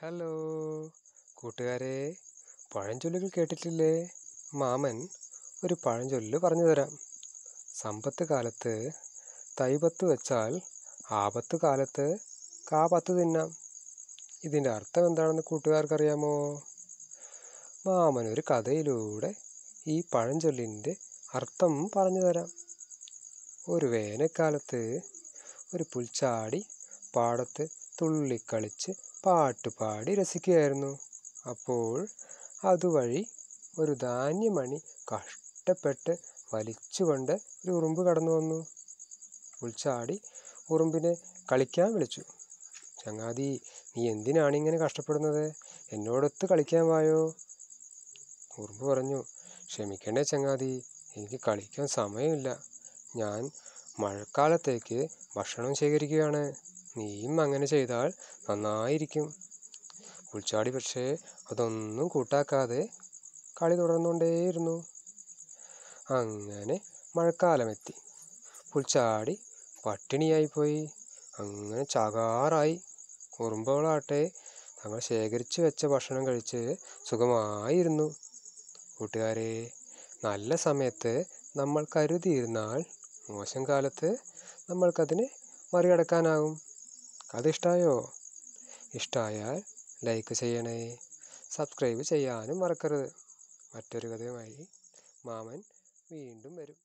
hello കൂട്ടുകാരെ പഴഞ്ചൊല്ലുകൾ കേട്ടിട്ടില്ലേ മാമൻ ഒരു പഴഞ്ചൊല്ല് പറഞ്ഞു തരാം സമ്പത്ത് കാലത്ത് തൈപത്ത് വെച്ചാൽ ആപത്ത് കാലത്ത് കാപത്ത് തിന്നാം ഇതിൻ്റെ അർത്ഥം എന്താണെന്ന് കൂട്ടുകാർക്കറിയാമോ മാമൻ ഒരു കഥയിലൂടെ ഈ പഴഞ്ചൊല്ലിൻ്റെ അർത്ഥം പറഞ്ഞു തരാം ഒരു വേനൽക്കാലത്ത് ഒരു പുൽച്ചാടി പാടത്ത് തുള്ളിക്കളിച്ച് പാട്ടുപാടി രസിക്കുകയായിരുന്നു അപ്പോൾ അതുവഴി ഒരു ധാന്യമണി കഷ്ടപ്പെട്ട് വലിച്ചുകൊണ്ട് ഒരു ഉറുമ്പ് കടന്നു വന്നു ഉൾച്ചാടി ഉറുമ്പിനെ കളിക്കാൻ വിളിച്ചു ചങ്ങാതി നീ എന്തിനാണ് ഇങ്ങനെ കഷ്ടപ്പെടുന്നത് എന്നോടൊത്ത് കളിക്കാൻ വായോ ഉറുമ്പ് പറഞ്ഞു ക്ഷമിക്കണേ ചങ്ങാതി എനിക്ക് കളിക്കാൻ സമയമില്ല ഞാൻ മഴക്കാലത്തേക്ക് ഭക്ഷണം ശേഖരിക്കുകയാണ് നീയും അങ്ങനെ ചെയ്താൽ നന്നായിരിക്കും പുൽച്ചാടി പക്ഷേ അതൊന്നും കൂട്ടാക്കാതെ കളി തുടർന്നുകൊണ്ടേയിരുന്നു അങ്ങനെ മഴക്കാലമെത്തി പുൽച്ചാടി പട്ടിണിയായിപ്പോയി അങ്ങനെ ചകാറായി കുറുമ്പുകളാട്ടെ നമ്മൾ ശേഖരിച്ചു വെച്ച ഭക്ഷണം കഴിച്ച് സുഖമായിരുന്നു കൂട്ടുകാരെ നല്ല സമയത്ത് നമ്മൾ കരുതിയിരുന്നാൽ മോശം കാലത്ത് നമ്മൾക്കതിനെ മറികടക്കാനാകും അതിഷ്ടമായോ ഇഷ്ടമായാൽ ലൈക്ക് ചെയ്യണേ സബ്സ്ക്രൈബ് ചെയ്യാനും മറക്കരുത് മറ്റൊരു കഥയുമായി മാമൻ വീണ്ടും വരും